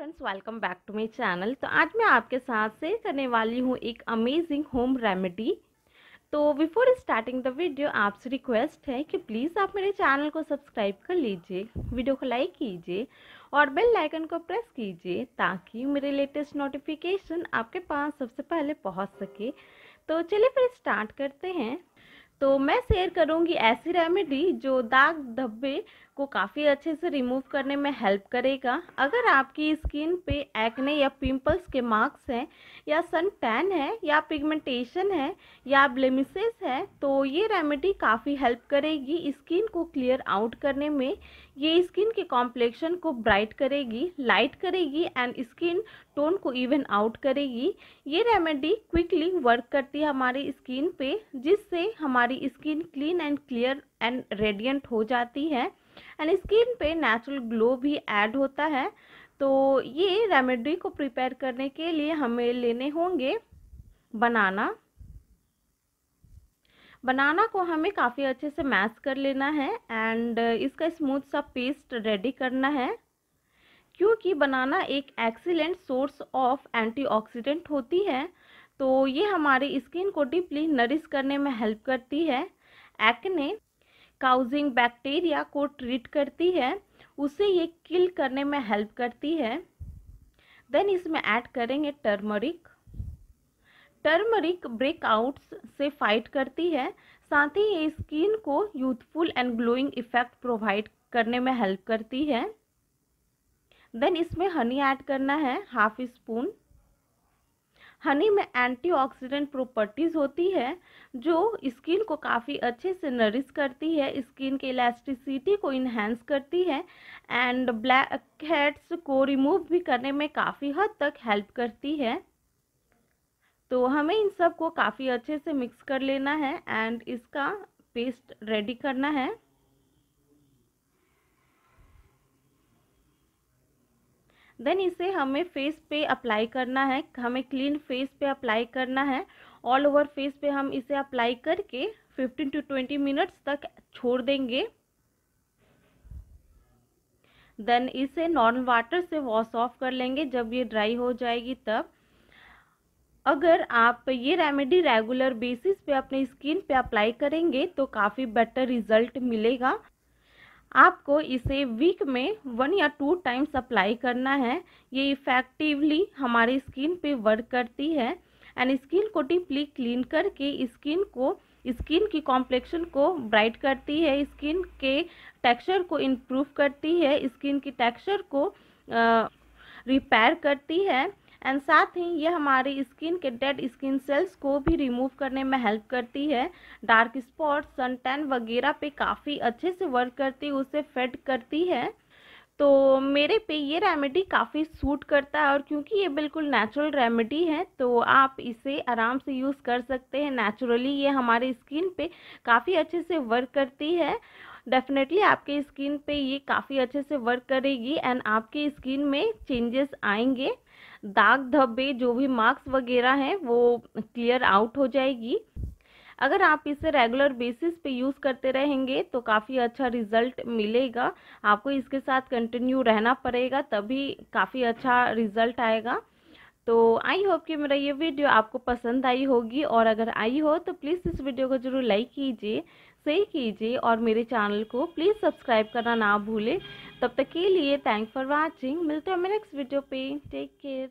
friends welcome back to my channel तो आज मैं आपके साथ शेयर करने वाली हूँ एक अमेजिंग होम रेमेडी तो बिफोर स्टार्टिंग द वीडियो आपसे रिक्वेस्ट है कि प्लीज़ आप मेरे चैनल को सब्सक्राइब कर लीजिए वीडियो को लाइक कीजिए और बेल लाइकन को प्रेस कीजिए ताकि मेरे लेटेस्ट नोटिफिकेशन आपके पास सबसे पहले पहुँच सके तो चलिए फिर स्टार्ट करते हैं तो मैं शेयर करूँगी ऐसी रेमेडी जो दाग धब्बे को काफ़ी अच्छे से रिमूव करने में हेल्प करेगा अगर आपकी स्किन पे एक्ने या पिंपल्स के मार्क्स हैं या सन टैन है या पिगमेंटेशन है या ब्लेमिसेस है तो ये रेमेडी काफ़ी हेल्प करेगी स्किन को क्लियर आउट करने में ये स्किन के कॉम्प्लेक्शन को ब्राइट करेगी लाइट करेगी एंड स्किन टोन को इवन आउट करेगी ये रेमेडी क्विकली वर्क करती है हमारी स्किन पर जिससे हमारे हमारी skin clean and clear and radiant हो जाती है एंड स्किन पे नेचुरल ग्लो भी ऐड होता है तो ये रेमेडी को प्रिपेयर करने के लिए हमें लेने होंगे बनाना बनाना को हमें काफ़ी अच्छे से मैश कर लेना है एंड इसका स्मूथ सा पेस्ट रेडी करना है क्योंकि बनाना एक एक्सीलेंट सोर्स ऑफ एंटीऑक्सीडेंट होती है तो ये हमारी स्किन को डीपली नरिश करने में हेल्प करती है एक्ने काउजिंग बैक्टीरिया को ट्रीट करती है उसे ये किल करने में हेल्प करती है देन इसमें ऐड करेंगे टर्मरिक टर्मरिक ब्रेकआउट्स से फाइट करती है साथ ही ये स्किन को youthful and glowing effect provide करने में हेल्प करती है देन इसमें हनी ऐड करना है हाफ स्पून हनी में एंटीऑक्सीडेंट प्रॉपर्टीज़ होती है जो स्किन को काफ़ी अच्छे से नरिश करती है स्किन के इलास्टिसिटी को इन्हेंस करती है एंड ब्लैक हेड्स को रिमूव भी करने में काफ़ी हद तक हेल्प करती है तो हमें इन सब को काफ़ी अच्छे से मिक्स कर लेना है एंड इसका पेस्ट रेडी करना है देन इसे हमें फेस पे अप्लाई करना है हमें क्लीन फेस पे अप्लाई करना है ऑल ओवर फेस पे हम इसे अप्लाई करके 15 टू 20 मिनट्स तक छोड़ देंगे देन इसे नॉर्मल वाटर से वॉश ऑफ कर लेंगे जब ये ड्राई हो जाएगी तब अगर आप ये रेमेडी रेगुलर बेसिस पे अपने स्किन पे अप्लाई करेंगे तो काफ़ी बेटर रिजल्ट मिलेगा आपको इसे वीक में वन या टू टाइम्स अप्लाई करना है ये इफ़ेक्टिवली हमारी स्किन पे वर्क करती है एंड स्किन को डीपली क्लीन करके स्किन को स्किन की कॉम्प्लेक्शन को ब्राइट करती है स्किन के टेक्सचर को इम्प्रूव करती है स्किन की टेक्सचर को रिपेयर करती है एंड साथ ही ये हमारी स्किन के डेड स्किन सेल्स को भी रिमूव करने में हेल्प करती है डार्क स्पॉट सन टैन वगैरह पे काफ़ी अच्छे से वर्क करती है उसे फेड करती है तो मेरे पे ये रेमेडी काफ़ी सूट करता है और क्योंकि ये बिल्कुल नेचुरल रेमेडी है तो आप इसे आराम से यूज़ कर सकते हैं नेचुरली ये हमारे स्किन पे काफ़ी अच्छे से वर्क करती है डेफिनेटली आपके स्किन पे ये काफ़ी अच्छे से वर्क करेगी एंड आपके स्किन में चेंजेस आएंगे दाग धब्बे जो भी मार्क्स वगैरह हैं वो क्लियर आउट हो जाएगी अगर आप इसे रेगुलर बेसिस पे यूज़ करते रहेंगे तो काफ़ी अच्छा रिज़ल्ट मिलेगा आपको इसके साथ कंटिन्यू रहना पड़ेगा तभी काफ़ी अच्छा रिज़ल्ट आएगा तो आई होप कि मेरा ये वीडियो आपको पसंद आई होगी और अगर आई हो तो प्लीज़ इस वीडियो को ज़रूर लाइक कीजिए से कीजिए और मेरे चैनल को प्लीज़ सब्सक्राइब करना ना भूलें तब तक के लिए थैंक फॉर वॉचिंग मिलते हैं मेरे नेक्स्ट वीडियो पे टेक केयर